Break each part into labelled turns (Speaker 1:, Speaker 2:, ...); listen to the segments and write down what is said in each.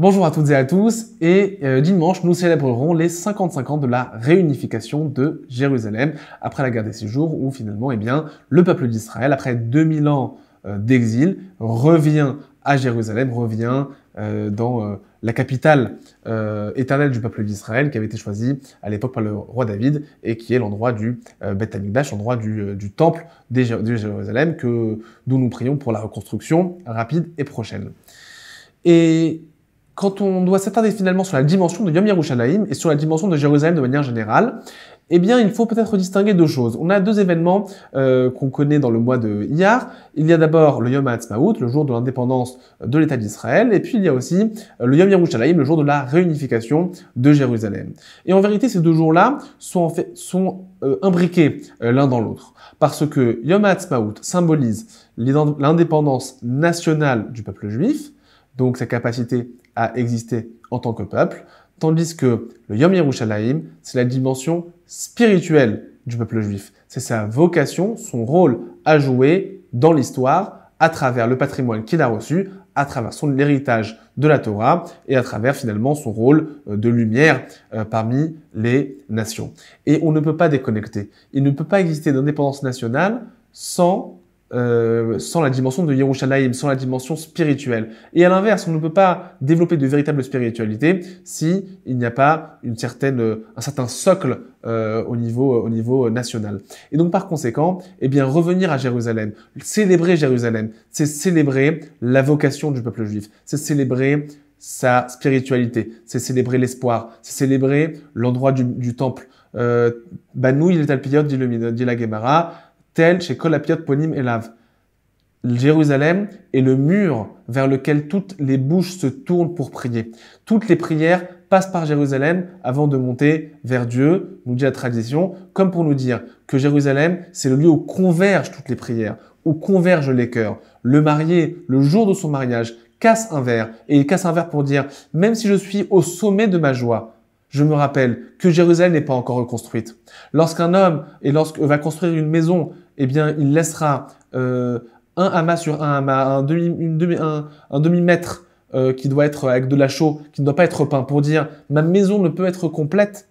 Speaker 1: Bonjour à toutes et à tous, et euh, dimanche, nous célébrerons les 55 ans de la réunification de Jérusalem, après la guerre des six jours, où finalement, eh bien, le peuple d'Israël, après 2000 ans euh, d'exil, revient à Jérusalem, revient euh, dans la capitale éternelle du peuple d'Israël, qui avait été choisie à l'époque par le roi David, et qui est l'endroit du Beth Amikdash, l'endroit du, du, temple de Jérusalem, que, dont nous prions pour la reconstruction rapide et prochaine. Et quand on doit s'attarder finalement sur la dimension de Yom Yerushalayim et sur la dimension de Jérusalem de manière générale, eh bien, il faut peut-être distinguer deux choses. On a deux événements euh, qu'on connaît dans le mois de Iyar. Il y a d'abord le Yom Ha'atzmaut, le jour de l'indépendance de l'État d'Israël, et puis il y a aussi euh, le Yom Yerushalayim, le jour de la réunification de Jérusalem. Et en vérité, ces deux jours-là sont, en fait, sont euh, imbriqués l'un dans l'autre, parce que Yom Ha'atzmaut symbolise l'indépendance nationale du peuple juif, donc sa capacité à exister en tant que peuple, tandis que le Yom Yerushalayim, c'est la dimension spirituelle du peuple juif. C'est sa vocation, son rôle à jouer dans l'histoire à travers le patrimoine qu'il a reçu, à travers son héritage de la Torah et à travers finalement son rôle euh, de lumière euh, parmi les nations. Et on ne peut pas déconnecter. Il ne peut pas exister d'indépendance nationale sans euh, sans la dimension de Yerushalayim, sans la dimension spirituelle. Et à l'inverse, on ne peut pas développer de véritable spiritualité si il n'y a pas une certaine, euh, un certain socle euh, au niveau au niveau national. Et donc par conséquent, eh bien revenir à Jérusalem, célébrer Jérusalem, c'est célébrer la vocation du peuple juif, c'est célébrer sa spiritualité, c'est célébrer l'espoir, c'est célébrer l'endroit du, du, temple. Euh, nous il est al dit, le, dit la Gemara, chez Colapiot, Ponim et Lave. Jérusalem est le mur vers lequel toutes les bouches se tournent pour prier. Toutes les prières passent par Jérusalem avant de monter vers Dieu, nous dit la tradition, comme pour nous dire que Jérusalem, c'est le lieu où convergent toutes les prières, où convergent les cœurs. Le marié, le jour de son mariage, casse un verre, et il casse un verre pour dire, même si je suis au sommet de ma joie, je me rappelle que Jérusalem n'est pas encore reconstruite. Lorsqu'un homme et va construire une maison, eh bien, il laissera euh, un amas sur un hamas, un demi, mètre euh, qui doit être avec de la chaux, qui ne doit pas être peint, pour dire ma maison ne peut être complète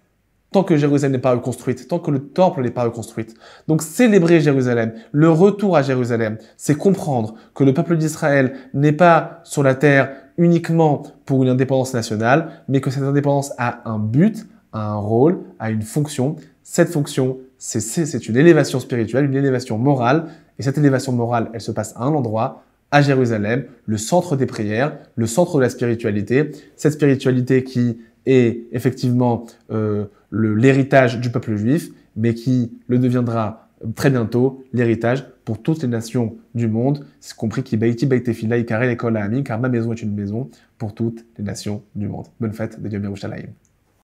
Speaker 1: tant que Jérusalem n'est pas reconstruite, tant que le temple n'est pas reconstruite. Donc célébrer Jérusalem, le retour à Jérusalem, c'est comprendre que le peuple d'Israël n'est pas sur la terre uniquement pour une indépendance nationale, mais que cette indépendance a un but, a un rôle, a une fonction. Cette fonction, c'est une élévation spirituelle, une élévation morale, et cette élévation morale, elle se passe à un endroit, à Jérusalem, le centre des prières, le centre de la spiritualité, cette spiritualité qui est effectivement euh, l'héritage du peuple juif, mais qui le deviendra très bientôt l'héritage pour toutes les nations du monde, c'est compris qui baïti baitefila, carré l'école à Ami, car ma maison est une maison pour toutes les nations du monde. Bonne fête de Yom Yerushalayim.